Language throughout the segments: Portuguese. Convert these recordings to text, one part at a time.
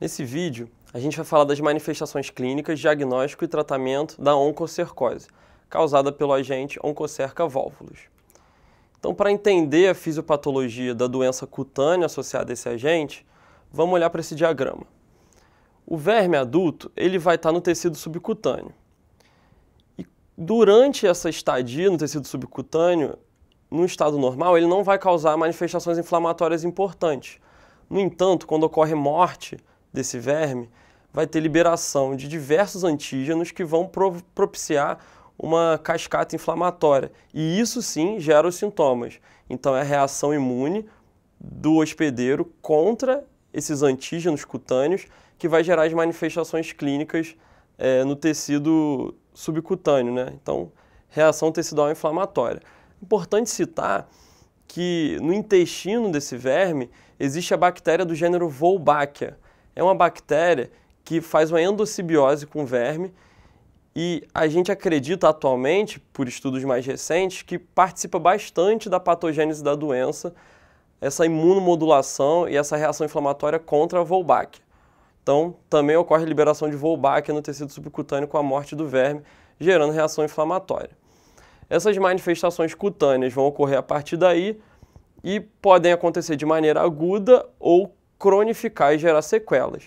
Nesse vídeo, a gente vai falar das manifestações clínicas, diagnóstico e tratamento da oncocercose, causada pelo agente Oncocerca válvulos Então, para entender a fisiopatologia da doença cutânea associada a esse agente, vamos olhar para esse diagrama. O verme adulto, ele vai estar tá no tecido subcutâneo. E durante essa estadia no tecido subcutâneo, no estado normal, ele não vai causar manifestações inflamatórias importantes. No entanto, quando ocorre morte desse verme, vai ter liberação de diversos antígenos que vão pro propiciar uma cascata inflamatória. E isso sim gera os sintomas. Então é a reação imune do hospedeiro contra esses antígenos cutâneos que vai gerar as manifestações clínicas é, no tecido subcutâneo, né? Então, reação tecidual inflamatória. Importante citar que no intestino desse verme existe a bactéria do gênero Wolbachia, é uma bactéria que faz uma endossibiose com verme e a gente acredita atualmente, por estudos mais recentes, que participa bastante da patogênese da doença, essa imunomodulação e essa reação inflamatória contra a Wolbachia. Então, também ocorre liberação de Wolbachia no tecido subcutâneo com a morte do verme, gerando reação inflamatória. Essas manifestações cutâneas vão ocorrer a partir daí e podem acontecer de maneira aguda ou cronificar e gerar sequelas.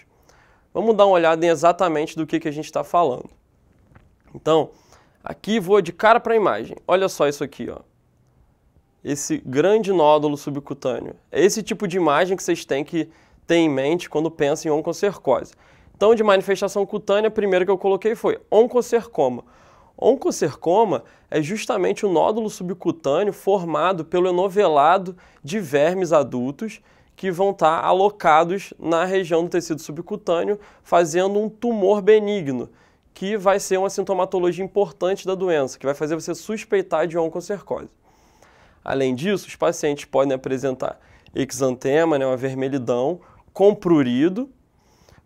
Vamos dar uma olhada em exatamente do que, que a gente está falando. Então, aqui vou de cara para a imagem. Olha só isso aqui, ó. Esse grande nódulo subcutâneo. É esse tipo de imagem que vocês têm que ter em mente quando pensam em oncocercose. Então, de manifestação cutânea, primeiro que eu coloquei foi oncocercoma. Oncocercoma é justamente o nódulo subcutâneo formado pelo enovelado de vermes adultos que vão estar tá alocados na região do tecido subcutâneo, fazendo um tumor benigno, que vai ser uma sintomatologia importante da doença, que vai fazer você suspeitar de oncocercose. Além disso, os pacientes podem apresentar exantema, né, uma vermelhidão, comprurido,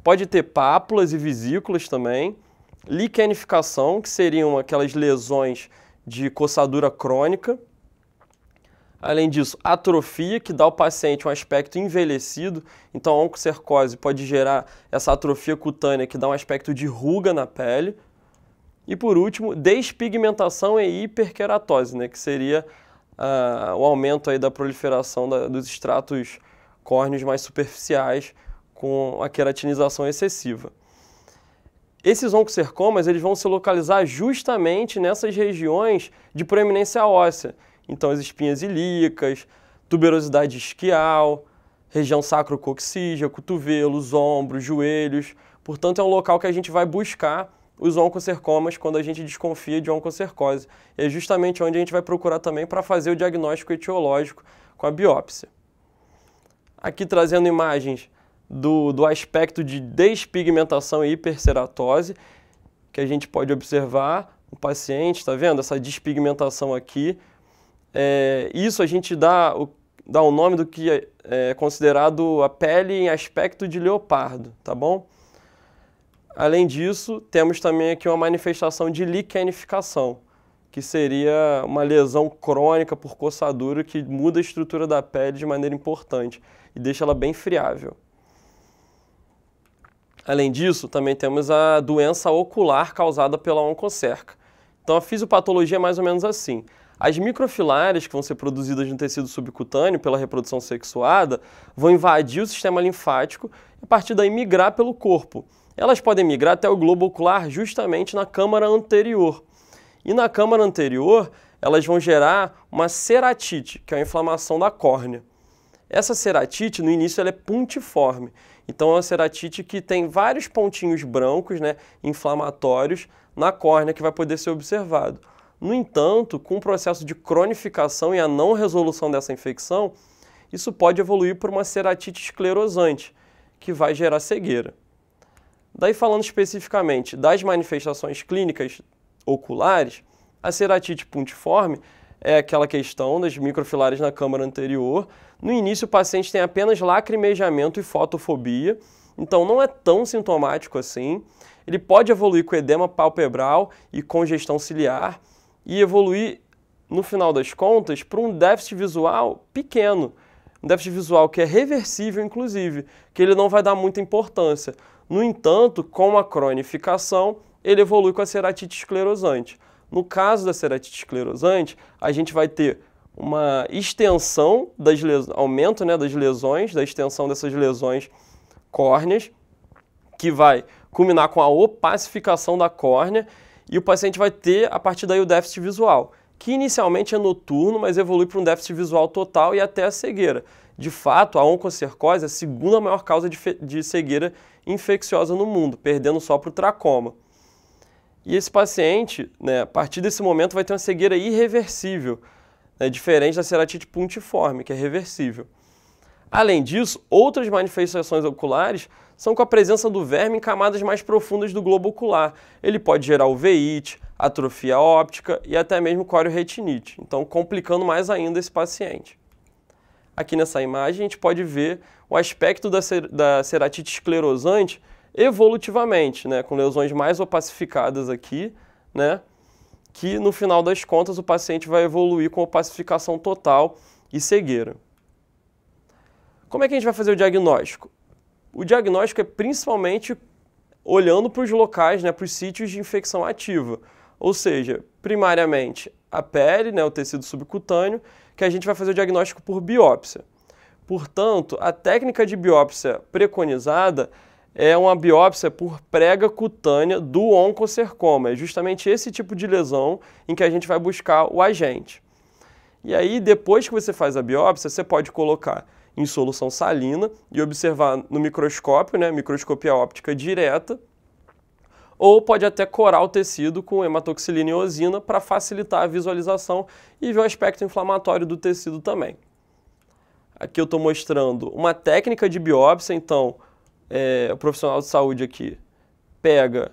pode ter pápulas e vesículas também, liquenificação, que seriam aquelas lesões de coçadura crônica, Além disso, atrofia, que dá ao paciente um aspecto envelhecido. Então, a oncocercose pode gerar essa atrofia cutânea, que dá um aspecto de ruga na pele. E, por último, despigmentação e hiperqueratose, né, que seria uh, o aumento aí da proliferação da, dos estratos córneos mais superficiais com a queratinização excessiva. Esses oncocercomas eles vão se localizar justamente nessas regiões de proeminência óssea, então, as espinhas ilíacas, tuberosidade isquial, região sacrococcígea, cotovelos, ombros, joelhos. Portanto, é um local que a gente vai buscar os oncocercomas quando a gente desconfia de oncocercose. é justamente onde a gente vai procurar também para fazer o diagnóstico etiológico com a biópsia. Aqui trazendo imagens do, do aspecto de despigmentação e hiperceratose, que a gente pode observar o paciente, está vendo? Essa despigmentação aqui, é, isso a gente dá o, dá o nome do que é, é considerado a pele em aspecto de leopardo, tá bom? Além disso, temos também aqui uma manifestação de liquenificação, que seria uma lesão crônica por coçadura que muda a estrutura da pele de maneira importante e deixa ela bem friável. Além disso, também temos a doença ocular causada pela oncocerca. Então a fisiopatologia é mais ou menos assim. As microfilares que vão ser produzidas no tecido subcutâneo pela reprodução sexuada vão invadir o sistema linfático e a partir daí migrar pelo corpo. Elas podem migrar até o globo ocular justamente na câmara anterior. E na câmara anterior, elas vão gerar uma ceratite, que é a inflamação da córnea. Essa ceratite, no início, ela é puntiforme. Então, é uma ceratite que tem vários pontinhos brancos, né, inflamatórios, na córnea que vai poder ser observado. No entanto, com o processo de cronificação e a não resolução dessa infecção, isso pode evoluir para uma ceratite esclerosante, que vai gerar cegueira. Daí falando especificamente das manifestações clínicas oculares, a ceratite puntiforme é aquela questão das microfilares na câmara anterior. No início o paciente tem apenas lacrimejamento e fotofobia, então não é tão sintomático assim. Ele pode evoluir com edema palpebral e congestão ciliar, e evoluir, no final das contas, para um déficit visual pequeno. Um déficit visual que é reversível, inclusive, que ele não vai dar muita importância. No entanto, com a cronificação, ele evolui com a ceratite esclerosante. No caso da ceratite esclerosante, a gente vai ter uma extensão das les, aumento né, das lesões, da extensão dessas lesões córneas, que vai culminar com a opacificação da córnea e o paciente vai ter, a partir daí, o déficit visual, que inicialmente é noturno, mas evolui para um déficit visual total e até a cegueira. De fato, a oncocercose é a segunda maior causa de, de cegueira infecciosa no mundo, perdendo só para o tracoma. E esse paciente, né, a partir desse momento, vai ter uma cegueira irreversível, né, diferente da ceratite puntiforme, que é reversível. Além disso, outras manifestações oculares são com a presença do verme em camadas mais profundas do globo ocular. Ele pode gerar uveíte, atrofia óptica e até mesmo corioretinite, então complicando mais ainda esse paciente. Aqui nessa imagem a gente pode ver o aspecto da, cer da ceratite esclerosante evolutivamente, né, com lesões mais opacificadas aqui, né, que no final das contas o paciente vai evoluir com opacificação total e cegueira. Como é que a gente vai fazer o diagnóstico? O diagnóstico é principalmente olhando para os locais, né, para os sítios de infecção ativa. Ou seja, primariamente a pele, né, o tecido subcutâneo, que a gente vai fazer o diagnóstico por biópsia. Portanto, a técnica de biópsia preconizada é uma biópsia por prega cutânea do oncocercoma. É justamente esse tipo de lesão em que a gente vai buscar o agente. E aí, depois que você faz a biópsia, você pode colocar em solução salina e observar no microscópio, né, microscopia óptica direta, ou pode até corar o tecido com hematoxilina e eosina para facilitar a visualização e ver o aspecto inflamatório do tecido também. Aqui eu estou mostrando uma técnica de biópsia, então é, o profissional de saúde aqui pega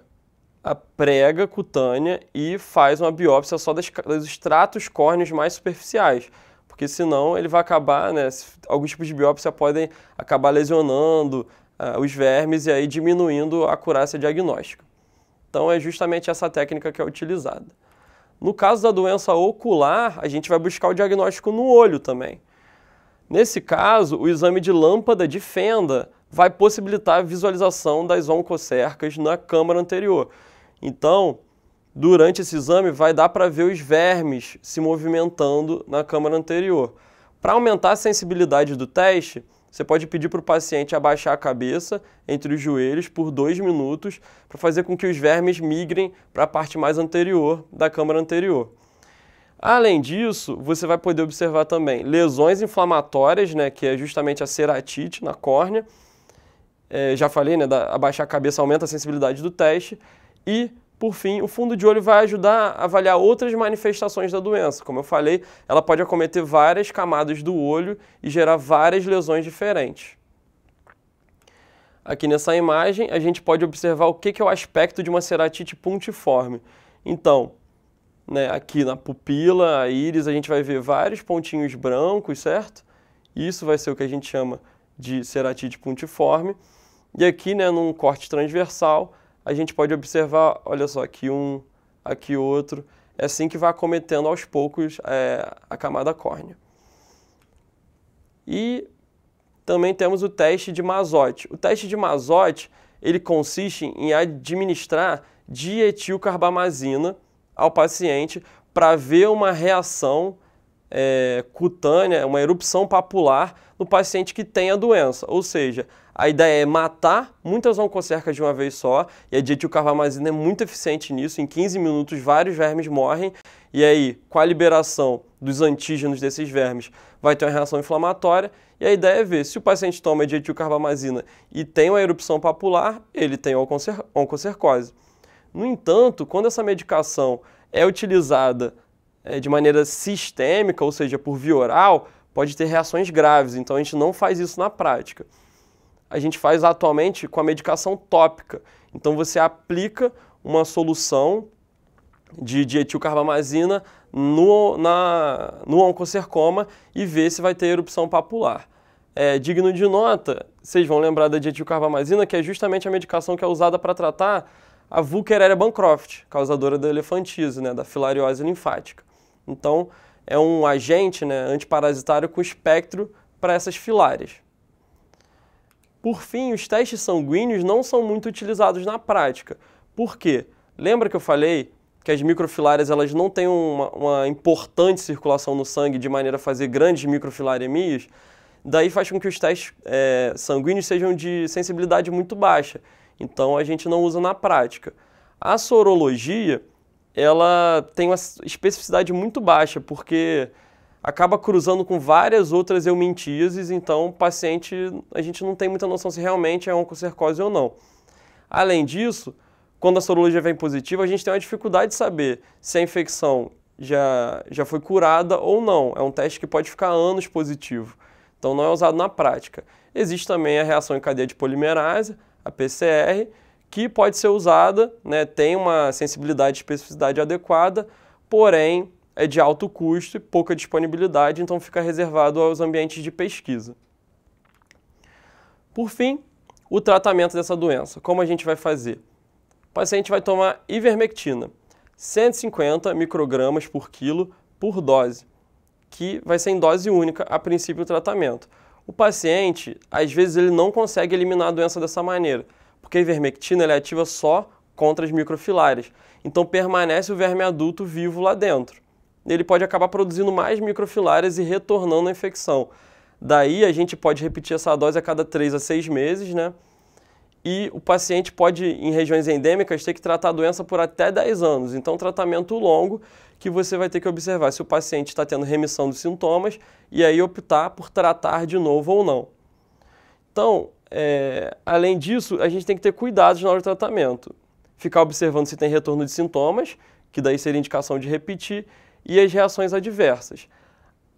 a prega cutânea e faz uma biópsia só das, dos estratos córneos mais superficiais porque senão ele vai acabar, né, alguns tipos de biópsia podem acabar lesionando uh, os vermes e aí diminuindo a acurácia diagnóstica. Então é justamente essa técnica que é utilizada. No caso da doença ocular, a gente vai buscar o diagnóstico no olho também. Nesse caso, o exame de lâmpada de fenda vai possibilitar a visualização das oncocercas na câmara anterior. Então, durante esse exame vai dar para ver os vermes se movimentando na câmara anterior. Para aumentar a sensibilidade do teste, você pode pedir para o paciente abaixar a cabeça entre os joelhos por dois minutos para fazer com que os vermes migrem para a parte mais anterior da câmara anterior. Além disso, você vai poder observar também lesões inflamatórias, né, que é justamente a ceratite na córnea. É, já falei, né, da, abaixar a cabeça aumenta a sensibilidade do teste. E por fim, o fundo de olho vai ajudar a avaliar outras manifestações da doença. Como eu falei, ela pode acometer várias camadas do olho e gerar várias lesões diferentes. Aqui nessa imagem, a gente pode observar o que é o aspecto de uma ceratite pontiforme. Então, né, aqui na pupila, a íris, a gente vai ver vários pontinhos brancos, certo? Isso vai ser o que a gente chama de ceratite pontiforme. E aqui, né, num corte transversal, a gente pode observar, olha só, aqui um, aqui outro. É assim que vai acometendo aos poucos é, a camada córnea. E também temos o teste de mazote. O teste de mazote ele consiste em administrar dietilcarbamazina ao paciente para ver uma reação é, cutânea, uma erupção papular no paciente que tem a doença. Ou seja, a ideia é matar muitas oncocercas de uma vez só, e a dietilcarbamazina é muito eficiente nisso, em 15 minutos vários vermes morrem, e aí, com a liberação dos antígenos desses vermes, vai ter uma reação inflamatória, e a ideia é ver se o paciente toma a dietilcarbamazina e tem uma erupção papular, ele tem oncocercose. No entanto, quando essa medicação é utilizada é, de maneira sistêmica, ou seja, por via oral, pode ter reações graves. Então a gente não faz isso na prática. A gente faz atualmente com a medicação tópica. Então você aplica uma solução de dietilcarbamazina no, na, no oncocercoma e vê se vai ter erupção papular. É, digno de nota, vocês vão lembrar da dietilcarbamazina, que é justamente a medicação que é usada para tratar a Vulkereria bancroft, causadora da elefantise, né, da filariose linfática. Então, é um agente né, antiparasitário com espectro para essas filárias. Por fim, os testes sanguíneos não são muito utilizados na prática. Por quê? Lembra que eu falei que as microfilárias elas não têm uma, uma importante circulação no sangue de maneira a fazer grandes microfilariemias? Daí faz com que os testes é, sanguíneos sejam de sensibilidade muito baixa. Então a gente não usa na prática. A sorologia ela tem uma especificidade muito baixa, porque acaba cruzando com várias outras eumintíases, então o paciente, a gente não tem muita noção se realmente é oncocercose ou não. Além disso, quando a sorologia vem positiva, a gente tem uma dificuldade de saber se a infecção já, já foi curada ou não. É um teste que pode ficar anos positivo, então não é usado na prática. Existe também a reação em cadeia de polimerase, a PCR, que pode ser usada, né, tem uma sensibilidade e especificidade adequada, porém é de alto custo e pouca disponibilidade, então fica reservado aos ambientes de pesquisa. Por fim, o tratamento dessa doença. Como a gente vai fazer? O paciente vai tomar ivermectina, 150 microgramas por quilo por dose, que vai ser em dose única a princípio do tratamento. O paciente, às vezes, ele não consegue eliminar a doença dessa maneira porque a ivermectina é ativa só contra as microfilárias. Então permanece o verme adulto vivo lá dentro. Ele pode acabar produzindo mais microfilárias e retornando a infecção. Daí a gente pode repetir essa dose a cada 3 a 6 meses, né? E o paciente pode, em regiões endêmicas, ter que tratar a doença por até 10 anos. Então, tratamento longo que você vai ter que observar se o paciente está tendo remissão dos sintomas e aí optar por tratar de novo ou não. Então, é, além disso, a gente tem que ter cuidados na hora do tratamento. Ficar observando se tem retorno de sintomas, que daí seria indicação de repetir, e as reações adversas.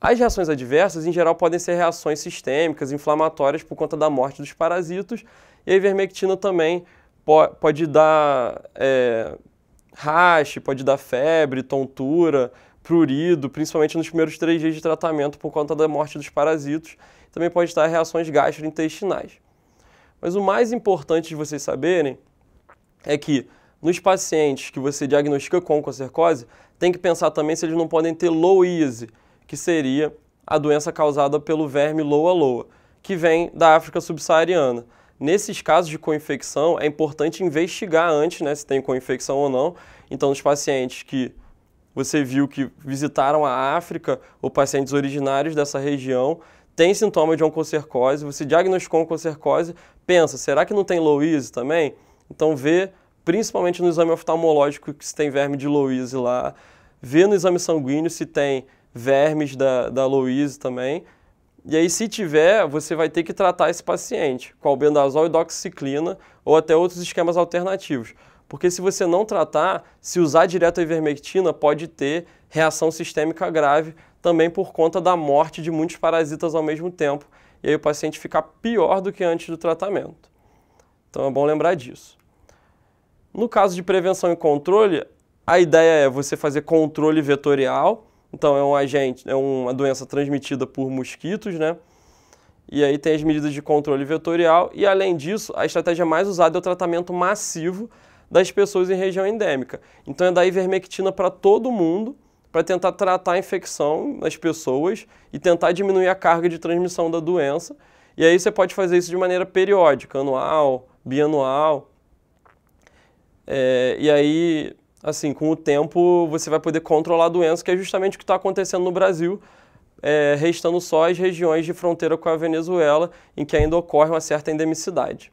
As reações adversas, em geral, podem ser reações sistêmicas, inflamatórias por conta da morte dos parasitos, e a ivermectina também pode dar é, pode dar febre, tontura, prurido, principalmente nos primeiros três dias de tratamento por conta da morte dos parasitos. Também pode dar reações gastrointestinais. Mas o mais importante de vocês saberem é que nos pacientes que você diagnostica com concercose, tem que pensar também se eles não podem ter Loise, que seria a doença causada pelo verme Loa-Loa, que vem da África subsaariana. Nesses casos de coinfecção, é importante investigar antes né, se tem coinfecção ou não. Então, nos pacientes que você viu que visitaram a África ou pacientes originários dessa região, tem sintoma de oncocercose, você diagnosticou oncocercose, pensa, será que não tem Louise também? Então vê, principalmente no exame oftalmológico, se tem verme de Louise lá, vê no exame sanguíneo se tem vermes da, da Louise também. E aí, se tiver, você vai ter que tratar esse paciente com albendazol e doxiciclina ou até outros esquemas alternativos. Porque se você não tratar, se usar direto a ivermectina, pode ter reação sistêmica grave, também por conta da morte de muitos parasitas ao mesmo tempo e aí o paciente fica pior do que antes do tratamento. Então é bom lembrar disso. No caso de prevenção e controle, a ideia é você fazer controle vetorial, então é um agente, é uma doença transmitida por mosquitos, né? E aí tem as medidas de controle vetorial e além disso, a estratégia mais usada é o tratamento massivo das pessoas em região endêmica. Então é da ivermectina para todo mundo para tentar tratar a infecção nas pessoas e tentar diminuir a carga de transmissão da doença. E aí você pode fazer isso de maneira periódica, anual, bianual. É, e aí, assim, com o tempo você vai poder controlar a doença, que é justamente o que está acontecendo no Brasil, é, restando só as regiões de fronteira com a Venezuela, em que ainda ocorre uma certa endemicidade.